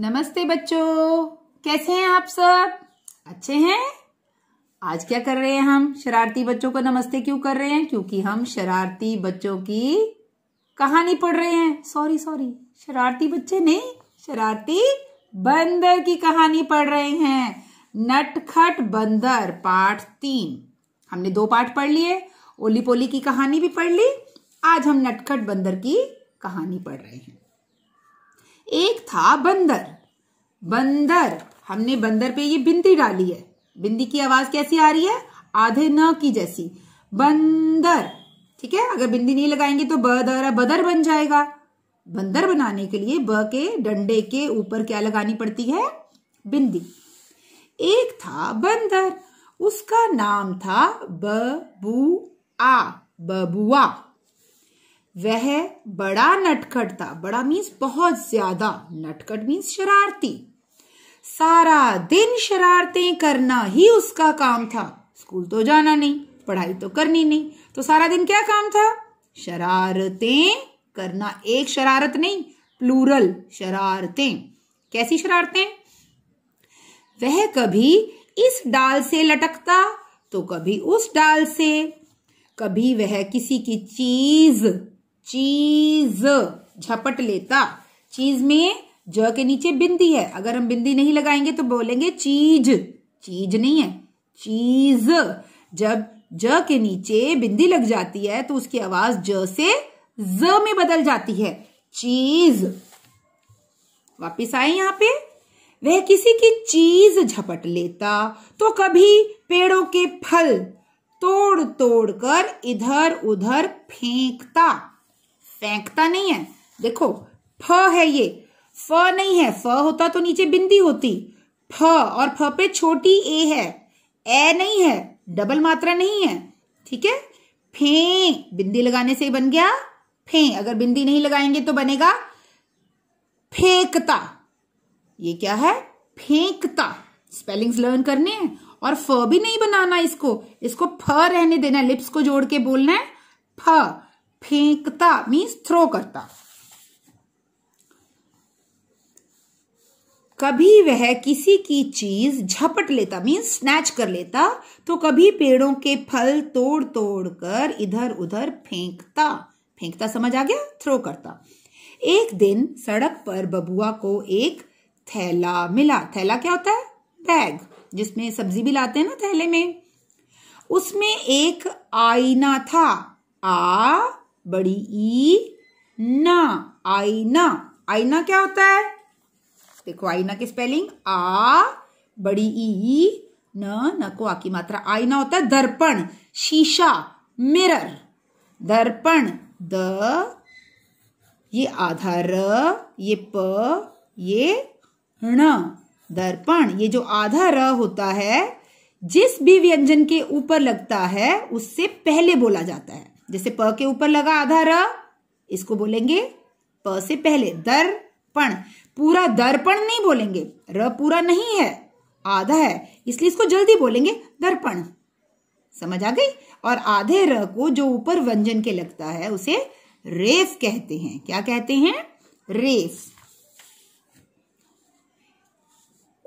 नमस्ते बच्चों कैसे हैं आप सब अच्छे हैं आज क्या कर रहे हैं हम शरारती बच्चों को नमस्ते क्यों कर रहे हैं क्योंकि हम शरारती बच्चों की कहानी पढ़ रहे हैं सॉरी सॉरी शरारती बच्चे नहीं शरारती बंदर की कहानी पढ़ रहे हैं नटखट बंदर पाठ तीन हमने दो पाठ पढ़ लिए ओली पोली की कहानी भी पढ़ ली आज हम नटखट बंदर की कहानी पढ़ रहे हैं एक था बंदर बंदर हमने बंदर पे ये बिंदी डाली है बिंदी की आवाज कैसी आ रही है आधे न की जैसी बंदर ठीक है अगर बिंदी नहीं लगाएंगे तो बदर बदर बन जाएगा बंदर बनाने के लिए ब के डंडे के ऊपर क्या लगानी पड़ती है बिंदी एक था बंदर उसका नाम था बबुआ बबुआ वह बड़ा नटखट था बड़ा मीन्स बहुत ज्यादा नटखट मीन्स शरारती सारा दिन शरारतें करना ही उसका काम था स्कूल तो जाना नहीं पढ़ाई तो करनी नहीं तो सारा दिन क्या काम था शरारतें करना एक शरारत नहीं प्लूरल शरारतें कैसी शरारतें वह कभी इस डाल से लटकता तो कभी उस डाल से कभी वह किसी की चीज चीज झपट लेता चीज में ज के नीचे बिंदी है अगर हम बिंदी नहीं लगाएंगे तो बोलेंगे चीज चीज नहीं है चीज जब ज के नीचे बिंदी लग जाती है तो उसकी आवाज ज से ज में बदल जाती है चीज वापिस आए यहां पे वह किसी की चीज झपट लेता तो कभी पेड़ों के फल तोड़ तोड़ कर इधर उधर फेंकता फेंकता नहीं है देखो फ है ये फ नहीं है फ होता तो नीचे बिंदी होती फ और फ पे छोटी ए है ए नहीं है डबल मात्रा नहीं है ठीक है फे बिंदी लगाने से बन गया फे अगर बिंदी नहीं लगाएंगे तो बनेगा फेंकता ये क्या है फेंकता स्पेलिंग्स लर्न करने हैं और फ भी नहीं बनाना इसको इसको फ रहने देना लिप्स को जोड़ के बोलना है फ फेंकता मीन्स थ्रो करता कभी वह किसी की चीज झपट लेता मीन्स स्नैच कर लेता तो कभी पेड़ों के फल तोड़ तोड़ कर इधर उधर फेंकता फेंकता समझ आ गया थ्रो करता एक दिन सड़क पर बबुआ को एक थैला मिला थैला क्या होता है बैग जिसमें सब्जी भी लाते हैं ना थैले में उसमें एक आईना था आ बड़ी ई ना आईना आईना क्या होता है देखो आईना की स्पेलिंग आ बड़ी ई न न को आ की मात्रा आईना होता है दर्पण शीशा मिरर दर्पण द ये आधार ये प ये ण दर्पण ये जो आधा र होता है जिस भी व्यंजन के ऊपर लगता है उससे पहले बोला जाता है जैसे प के ऊपर लगा आधा र इसको बोलेंगे प से पहले दर्पण पूरा दर्पण नहीं बोलेंगे र पूरा नहीं है आधा है इसलिए इसको जल्दी बोलेंगे दर्पण समझ आ गई और आधे र को जो ऊपर व्यंजन के लगता है उसे रेफ कहते हैं क्या कहते हैं रेफ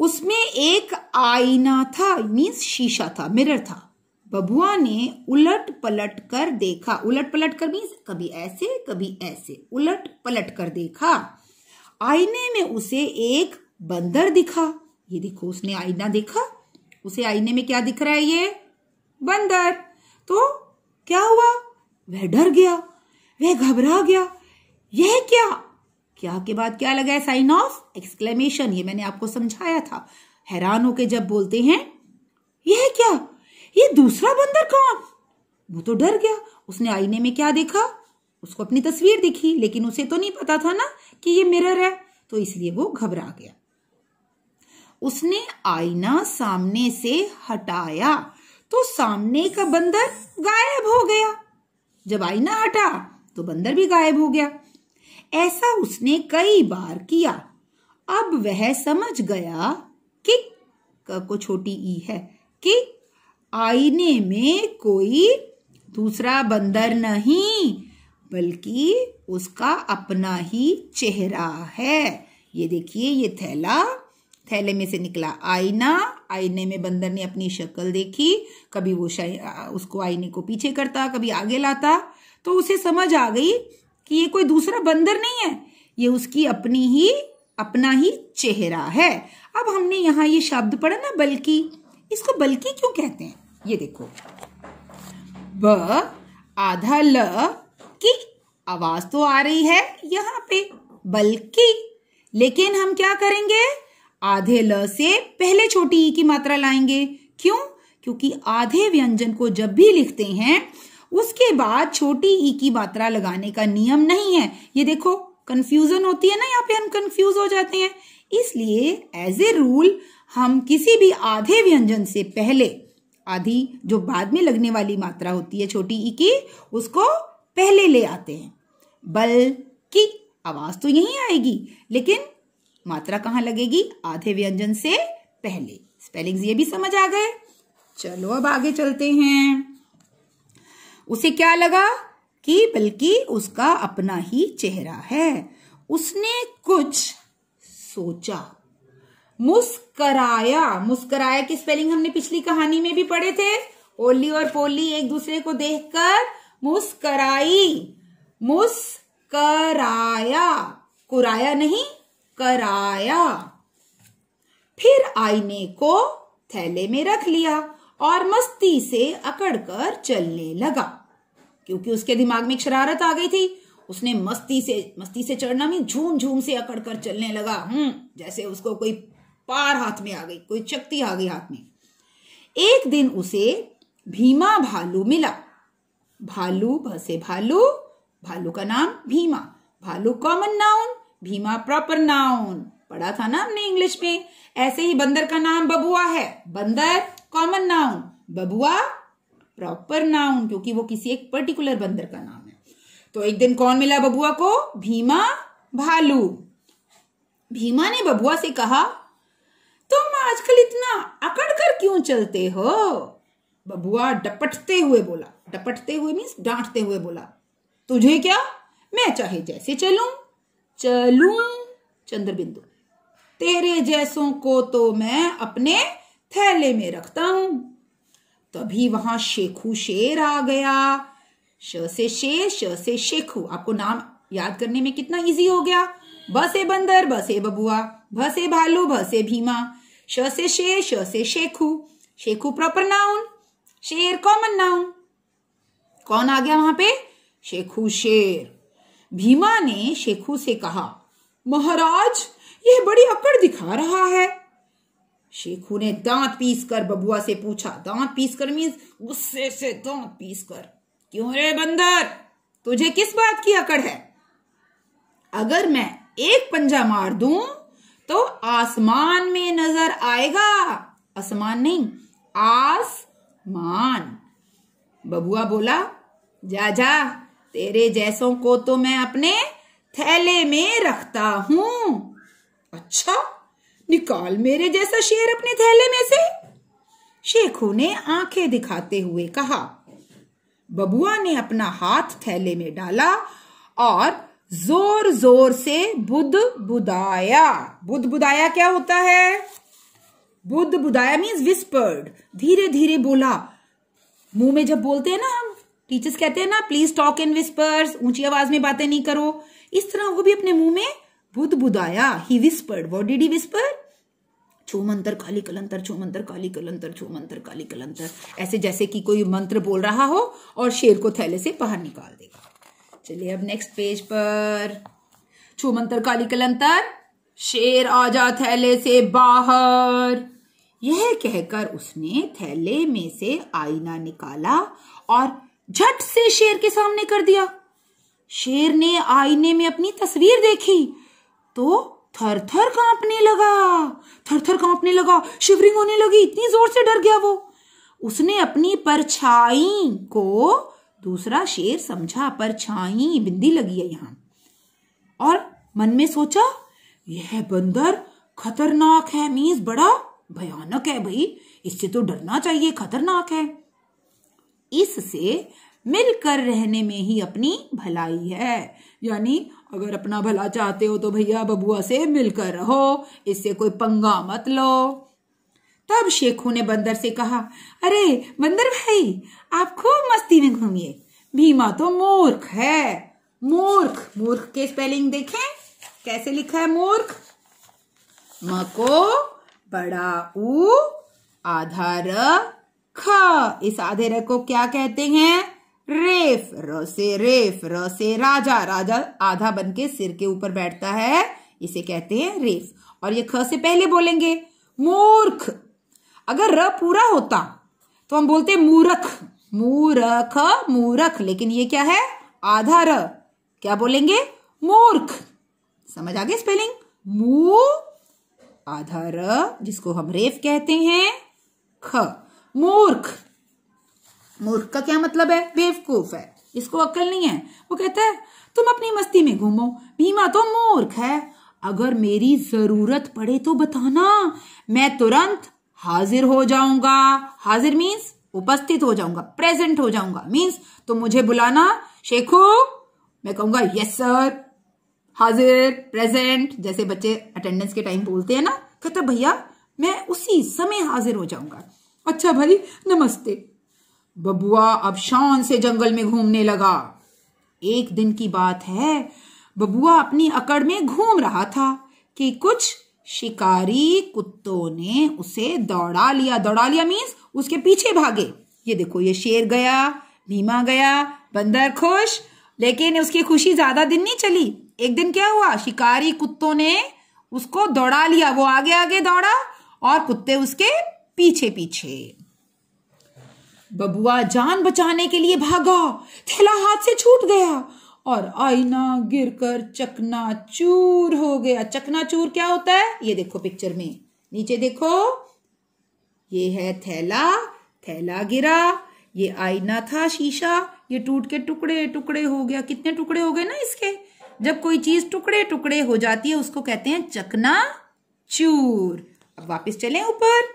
उसमें एक आईना था मीन्स शीशा था मिरर था बबुआ ने उलट पलट कर देखा उलट पलट कर मीन्स कभी ऐसे कभी ऐसे उलट पलट कर देखा आईने में उसे एक बंदर दिखा ये देखो उसने आईना देखा उसे आईने में क्या दिख रहा है ये बंदर तो क्या हुआ वह डर गया वह घबरा गया यह क्या क्या के बाद क्या लगा है साइन ऑफ एक्सक्लेमेशन ये मैंने आपको समझाया था हैरान होके जब बोलते हैं यह क्या ये दूसरा बंदर कौन वो तो डर गया उसने आईने में क्या देखा उसको अपनी तस्वीर दिखी लेकिन उसे तो नहीं पता था ना कि ये मिरर है तो इसलिए वो घबरा गया उसने आईना सामने से हटाया तो सामने का बंदर गायब हो गया जब आईना हटा तो बंदर भी गायब हो गया ऐसा उसने कई बार किया अब वह समझ गया कि को छोटी ई है कि आईने में कोई दूसरा बंदर नहीं बल्कि उसका अपना ही चेहरा है ये देखिए ये थैला थैले में से निकला आईना आईने में बंदर ने अपनी शक्ल देखी कभी वो उसको आईने को पीछे करता कभी आगे लाता तो उसे समझ आ गई कि ये कोई दूसरा बंदर नहीं है ये उसकी अपनी ही अपना ही चेहरा है अब हमने यहाँ ये शब्द पढ़ा ना बल्कि इसको बल्कि क्यों कहते हैं ये देखो ब आधा ल की आवाज तो आ रही है यहाँ पे बल्कि लेकिन हम क्या करेंगे आधे ल से पहले छोटी ई की मात्रा लाएंगे क्यों क्योंकि आधे व्यंजन को जब भी लिखते हैं उसके बाद छोटी ई की मात्रा लगाने का नियम नहीं है ये देखो कंफ्यूजन होती है ना यहाँ पे हम कंफ्यूज हो जाते हैं इसलिए एज ए रूल हम किसी भी आधे व्यंजन से पहले आधी जो बाद में लगने वाली मात्रा होती है छोटी ई की उसको पहले ले आते हैं बल की आवाज़ तो यही आएगी लेकिन मात्रा कहाँ लगेगी आधे व्यंजन से पहले स्पेलिंग्स ये भी समझ आ गए चलो अब आगे चलते हैं उसे क्या लगा कि बल्कि उसका अपना ही चेहरा है उसने कुछ सोचा मुस्कराया मुस्कराया की स्पेलिंग हमने पिछली कहानी में भी पढ़े थे ओली और पोली एक दूसरे को देखकर मुस्कराई मुस्कराया कुराया नहीं कराया फिर आईने को थैले में रख लिया और मस्ती से अकड़कर चलने लगा क्योंकि उसके दिमाग में शरारत आ गई थी उसने मस्ती से मस्ती से चढ़ना में झूम झूम से अकड़कर चलने लगा हम्म जैसे उसको कोई पार हाथ में आ गई कोई शक्ति आ गई हाथ में एक दिन उसे भीमा भालू मिला भालू भसे भालू भालू का नाम भीमा भालू common noun Bhima proper noun पढ़ा था ना हमने इंग्लिश में ऐसे ही बंदर का नाम बबुआ है बंदर common noun Babua proper noun क्योंकि वो किसी एक पर्टिकुलर बंदर का नाम है तो एक दिन कौन मिला बबुआ को भीमा भालू भीमा ने बबुआ से कहा आजकल इतना अकड़ कर क्यों चलते हो बबुआ डपटते हुए बोला डपटते हुए मीन्स डांटते हुए बोला तुझे क्या मैं चाहे जैसे चलू चलू चंद्रबिंदु तेरे जैसों को तो मैं अपने थैले में रखता हूं तभी वहां शेखू शेर आ गया श से शेर श से शेखू आपको नाम याद करने में कितना इजी हो गया बसे बंदर बसे बबुआ भसे भालू भसे भीमा श से शेर श से शेखू शेखू प्रॉपर नाउन शेर कॉमन नाउन कौन आ गया वहां पे शेखू शेर भीमा ने शेखू से कहा महाराज यह बड़ी अकड़ दिखा रहा है शेखू ने दांत पीस कर बबुआ से पूछा दांत पीस कर मीन गुस्से से दांत पीस कर क्यों रे बंदर तुझे किस बात की अकड़ है अगर मैं एक पंजा मार दूं तो आसमान में नजर आएगा आसमान नहीं आसमान बबुआ बोला जा जा तेरे जैसों को तो मैं अपने थैले में रखता हूं अच्छा निकाल मेरे जैसा शेर अपने थैले में से शेखू ने आंखें दिखाते हुए कहा बबुआ ने अपना हाथ थैले में डाला और जोर जोर से बुद्ध बुदाया बुद्ध बुदाया क्या होता है बुद्ध बुदाया मीन्स विस्पर्ड धीरे धीरे बोला मुंह में जब बोलते हैं ना हम टीचर्स कहते हैं ना प्लीज टॉक इन विस्पर्स ऊंची आवाज में बातें नहीं करो इस तरह वो भी अपने मुंह में बुद्ध बुदाया ही whispered what did he whisper छो मंत्र काली कलंतर छो मंत्र काली कलंतर छो मंत्र काली कलंतर ऐसे जैसे कि कोई मंत्र बोल रहा हो और शेर को थैले से बाहर निकाल देगा चलिए अब नेक्स्ट पेज पर छुमंतर काली कलंतर शेर जा थैले से बाहर यह कहकर उसने थैले में से आईना निकाला और झट से शेर के सामने कर दिया शेर ने आईने में अपनी तस्वीर देखी तो थर थर कांपने लगा थर थर कांपने लगा शिवरिंग होने लगी इतनी जोर से डर गया वो उसने अपनी परछाई को दूसरा शेर समझा पर छाई बिंदी लगी है यहाँ और मन में सोचा यह बंदर खतरनाक है मीज बड़ा भयानक है भाई इससे तो डरना चाहिए खतरनाक है इससे मिलकर रहने में ही अपनी भलाई है यानी अगर अपना भला चाहते हो तो भैया बबुआ से मिलकर रहो इससे कोई पंगा मत लो तब शेखू ने बंदर से कहा अरे बंदर भाई आप खूब मस्ती में घूमिए भीमा तो मूर्ख है मूर्ख मूर्ख के स्पेलिंग देखें कैसे लिखा है मूर्ख मको बड़ा उ आधा र ख इस आधे र को क्या कहते हैं रेफ र से रेफ र से राजा राजा आधा बन के सिर के ऊपर बैठता है इसे कहते हैं रेफ और ये ख से पहले बोलेंगे मूर्ख अगर र पूरा होता तो हम बोलते मूरख मूरख मूरख लेकिन ये क्या है आधा र क्या बोलेंगे मूर्ख समझ आ गए स्पेलिंग मू आधा र जिसको हम रेफ कहते हैं ख मूर्ख मूर्ख का क्या मतलब है बेवकूफ है इसको अक्ल नहीं है वो कहता है तुम अपनी मस्ती में घूमो भीमा तो मूर्ख है अगर मेरी जरूरत पड़े तो बताना मैं तुरंत हाजिर हो जाऊंगा हाजिर मीन्स उपस्थित हो जाऊंगा प्रेजेंट हो जाऊंगा मीन्स तो मुझे बुलाना शेखो मैं कहूंगा यस सर हाजिर प्रेजेंट जैसे बच्चे अटेंडेंस के टाइम बोलते हैं ना कहता भैया मैं उसी समय हाजिर हो जाऊंगा अच्छा भाई नमस्ते बबुआ अब शान से जंगल में घूमने लगा एक दिन की बात है बबुआ अपनी अकड़ में घूम रहा था कि कुछ शिकारी कुत्तों ने उसे दौड़ा लिया दौड़ा लिया मीन्स उसके पीछे भागे ये देखो ये शेर गया भीमा गया बंदर खुश लेकिन उसकी खुशी ज्यादा दिन नहीं चली एक दिन क्या हुआ शिकारी कुत्तों ने उसको दौड़ा लिया वो आगे आगे दौड़ा और कुत्ते उसके पीछे पीछे बबुआ जान बचाने के लिए भागा थैला हाथ से छूट गया और आईना गिरकर चूर हो गया चकना चूर क्या होता है ये देखो पिक्चर में नीचे देखो ये है थैला थैला गिरा ये आईना था शीशा ये टूट के टुकड़े टुकड़े हो गया कितने टुकड़े हो गए ना इसके जब कोई चीज टुकड़े टुकड़े हो जाती है उसको कहते हैं चकना चूर अब वापिस चले ऊपर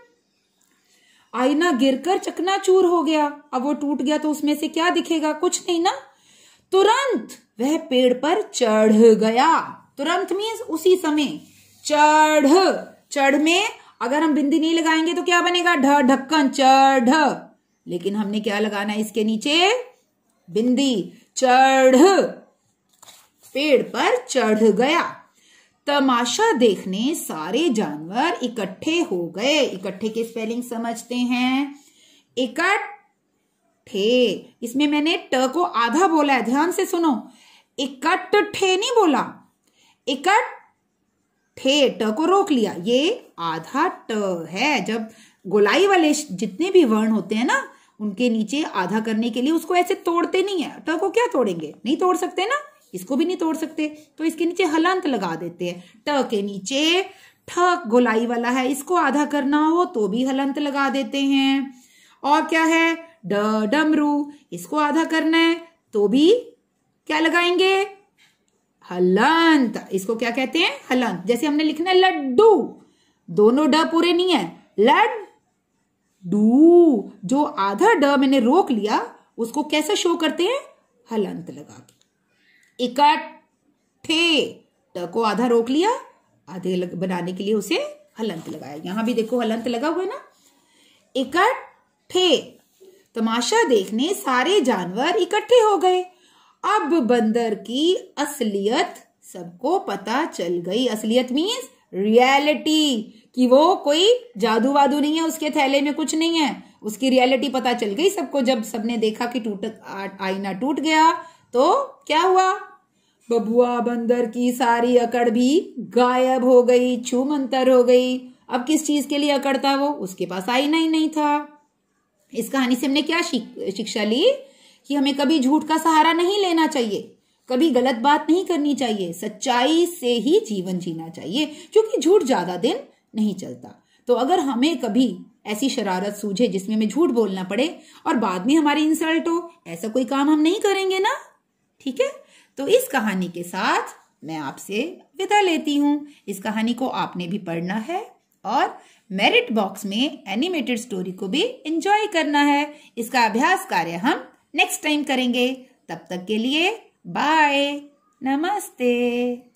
आईना गिरकर चकनाचूर हो गया अब वो टूट गया तो उसमें से क्या दिखेगा कुछ नहीं ना तुरंत वह पेड़ पर चढ़ गया तुरंत मीन्स उसी समय चढ़ चढ़ में अगर हम बिंदी नहीं लगाएंगे तो क्या बनेगा ढ ढक्कन चढ़ लेकिन हमने क्या लगाना है इसके नीचे बिंदी चढ़ पेड़ पर चढ़ गया तमाशा देखने सारे जानवर इकट्ठे हो गए इकट्ठे के स्पेलिंग समझते हैं इकट ठे इसमें मैंने ट को आधा बोला है ध्यान से सुनो इकट ठे नहीं बोला इकट ठे ट को रोक लिया ये आधा ट है जब गोलाई वाले जितने भी वर्ण होते हैं ना उनके नीचे आधा करने के लिए उसको ऐसे तोड़ते नहीं है ट को क्या तोड़ेंगे नहीं तोड़ सकते ना इसको भी नहीं तोड़ सकते तो इसके नीचे हलंत लगा देते हैं ट के नीचे ठ गोलाई वाला है इसको आधा करना हो तो भी हलंत लगा देते हैं और क्या है ड डमरू इसको आधा करना है तो भी क्या लगाएंगे हलंत इसको क्या कहते हैं हलंत जैसे हमने लिखना है लड्डू दोनों ड पूरे नहीं है डू जो आधा ड मैंने रोक लिया उसको कैसे शो करते हैं हलंत लगा के इकट्ठे ट को आधा रोक लिया आधे लग, बनाने के लिए उसे हलंत लगाया यहां भी देखो हलंत लगा हुआ है ना इकट्ठे तमाशा देखने सारे जानवर इकट्ठे हो गए अब बंदर की असलियत सबको पता चल गई असलियत मीन्स रियलिटी कि वो कोई जादू वादू नहीं है उसके थैले में कुछ नहीं है उसकी रियलिटी पता चल गई सबको जब सबने देखा कि टूट आईना टूट गया तो क्या हुआ बबुआ बंदर की सारी अकड़ भी गायब हो गई छूमंतर हो गई अब किस चीज के लिए अकड़ता वो उसके पास आईना ही नहीं था इस कहानी से हमने क्या शिक्षा ली कि हमें कभी झूठ का सहारा नहीं लेना चाहिए कभी गलत बात नहीं करनी चाहिए सच्चाई से ही जीवन जीना चाहिए क्योंकि झूठ ज्यादा दिन नहीं चलता तो अगर हमें कभी ऐसी शरारत सूझे जिसमें हमें झूठ बोलना पड़े और बाद में हमारी इंसल्ट हो ऐसा कोई काम हम नहीं करेंगे ना ठीक है तो इस कहानी के साथ मैं आपसे विदा लेती हूँ इस कहानी को आपने भी पढ़ना है और मेरिट बॉक्स में एनिमेटेड स्टोरी को भी एंजॉय करना है इसका अभ्यास कार्य हम नेक्स्ट टाइम करेंगे तब तक के लिए बाय नमस्ते